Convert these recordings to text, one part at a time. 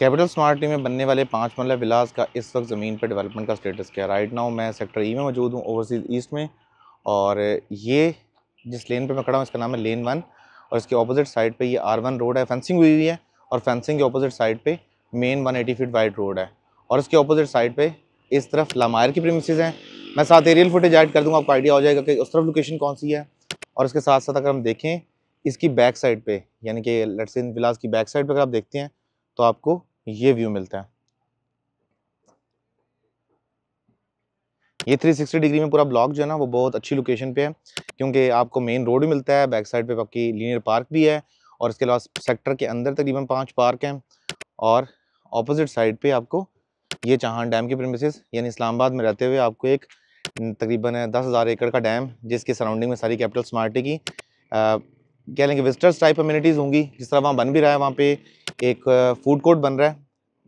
capital smart में बनने वाले पाँच मरला विलास का इस वक्त ज़मीन पर डेवलपमेंट का स्टेटस क्या राइट नाउ मैं सेक्टर ई e में मौजूद हूँ ओवरसीज़ ईस्ट में और ये जिस लेन पर मैं खड़ा हूँ इसका नाम है लेन वन और इसके अपोजिट साइड पर ये आर वन रोड है फेंसिंग हुई हुई है और फेंसिंग के अपोजिट साइड पर main eighty feet wide road है और इसके अपोजिट साइड पर इस तरफ लामायर की प्रेमिसेज हैं मैं साथ एरियल फुटेज ऐड कर दूँगा आपको आइडिया हो जाएगा कि उस तरफ लोकेशन कौन सी है और इसके साथ साथ अगर हम देखें इसकी बैक साइड पर यानी कि लटसिन विलास की बैक साइड पर अगर आप देखते हैं तो आपको ये व्यू मिलता है ये 360 डिग्री में पूरा ब्लॉक जो है ना वो बहुत अच्छी लोकेशन पे है क्योंकि आपको मेन रोड भी मिलता है बैक साइड पे आपकी लीनियर पार्क भी है और इसके अलावा सेक्टर के अंदर तकरीबन पांच पार्क हैं और ऑपोजिट साइड पे आपको ये चाहान डैम की प्रेमिसेस यानी इस्लामाबाद में रहते हुए आपको एक तकरीबन दस हज़ार एकड़ का डैम जिसके सराउंडिंग में सारी कैपिटल स्मार्टी की कह लेंगे विजिटर्स टाइप कम्यूनिटीज़ होंगी जिस तरह वहाँ बन भी रहा है वहाँ पे एक फूड कोर्ट बन रहा है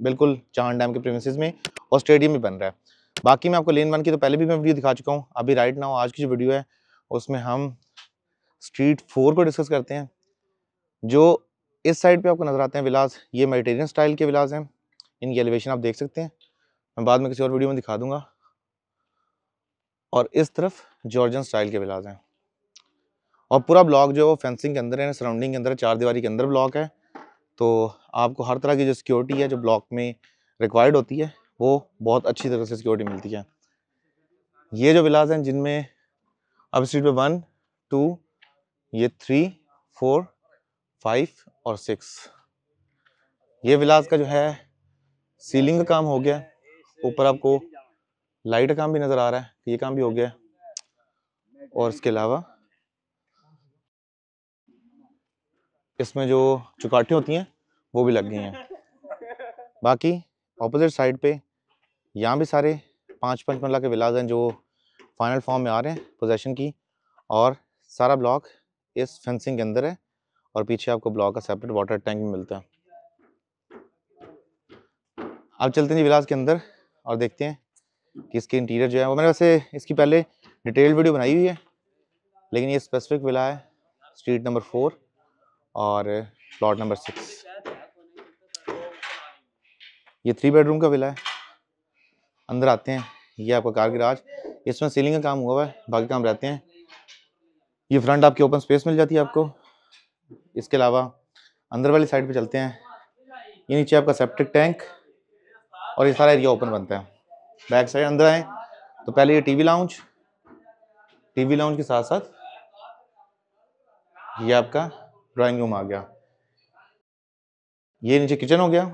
बिल्कुल चाहन डैम के प्रेमिस में और स्टेडियम भी बन रहा है बाकी मैं आपको लेन वन की तो पहले भी मैं वीडियो दिखा चुका हूँ अभी राइट नाउ आज की जो वीडियो है उसमें हम स्ट्रीट फोर को डिस्कस करते हैं जो इस साइड पे आपको नज़र आते हैं विलास ये मेडिटेरियन स्टाइल के विलास हैं इनकी एलिवेशन आप देख सकते हैं मैं बाद में किसी और वीडियो में दिखा दूंगा और इस तरफ जॉर्जन स्टाइल के विलास हैं और पूरा ब्लॉक जो है वो फेंसिंग के अंदर है सराउंडिंग के अंदर चार दीवारी के अंदर ब्लॉक है तो आपको हर तरह की जो सिक्योरिटी है जो ब्लॉक में रिक्वायर्ड होती है वो बहुत अच्छी तरह से सिक्योरिटी मिलती है ये जो विलास हैं जिनमें अब स्ट्रीट पे वन टू ये थ्री फोर फाइव और सिक्स ये विलास का जो है सीलिंग का काम हो गया ऊपर आपको लाइट का काम भी नज़र आ रहा है तो ये काम भी हो गया और इसके अलावा इसमें जो चुकाठियाँ होती हैं वो भी लग गई हैं बाकी अपोजिट साइड पे यहाँ भी सारे पाँच पंच मल्ला के विलाज हैं जो फाइनल फॉर्म में आ रहे हैं पोजेशन की और सारा ब्लॉक इस फेंसिंग के अंदर है और पीछे आपको ब्लॉक का सेपरेट वाटर टैंक भी मिलता है अब चलते हैं जी विलाज के अंदर और देखते हैं कि इसके इंटीरियर जो है वो मैंने वैसे इसकी पहले डिटेल्ड वीडियो बनाई हुई है लेकिन ये स्पेसिफिक विला है स्ट्रीट नंबर फोर और प्लॉट नंबर सिक्स ये थ्री बेडरूम का विला है अंदर आते हैं ये आपका कार गिराज इसमें सीलिंग का काम हुआ है बाकी काम रहते हैं ये फ्रंट आपकी ओपन स्पेस मिल जाती है आपको इसके अलावा अंदर वाली साइड पे चलते हैं ये नीचे आपका सेप्टिक टैंक और ये सारा एरिया ओपन बनता है बैक साइड अंदर आए तो पहले ये टीवी लाउंज टीवी लाउंज के साथ साथ ये आपका ड्राइंग रूम आ गया ये नीचे किचन हो गया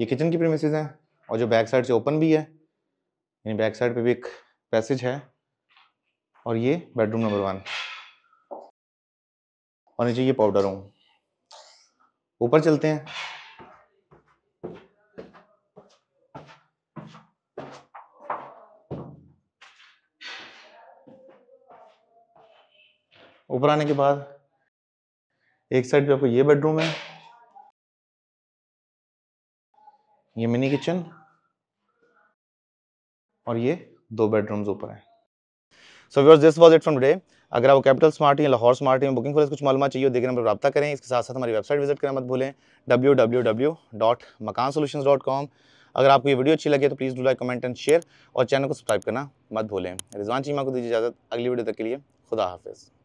ये किचन की प्रेमिस हैं और जो बैक साइड से ओपन भी है यानी बैक साइड पे भी एक पैसेज है और ये बेडरूम नंबर वन और नीचे ये पाउडर रूम ऊपर चलते हैं ऊपर आने के बाद एक साइड पे आपको ये बेडरूम है ये मिनी किचन और ये दो बेडरूम्स ऊपर हैं so viewers this was it from today अगर आप कैपिटल स्मार्ट या लाहौर स्मार्ट में बुकिंग कुछ मालूम चाहिए देखने पर रब्ता करें इसके साथ साथ हमारी वेबसाइट विजिट करना मत भूलें W W W dot Makaan solution dot com अगर आपको ये वीडियो अच्छी लगे तो please do like comment and share और चैनल को सब्सक्राइब करना मत भूलें रिजवान चीमा को दीजिए इजाज़त अगली वीडियो तक के लिए खुदा हाफिज़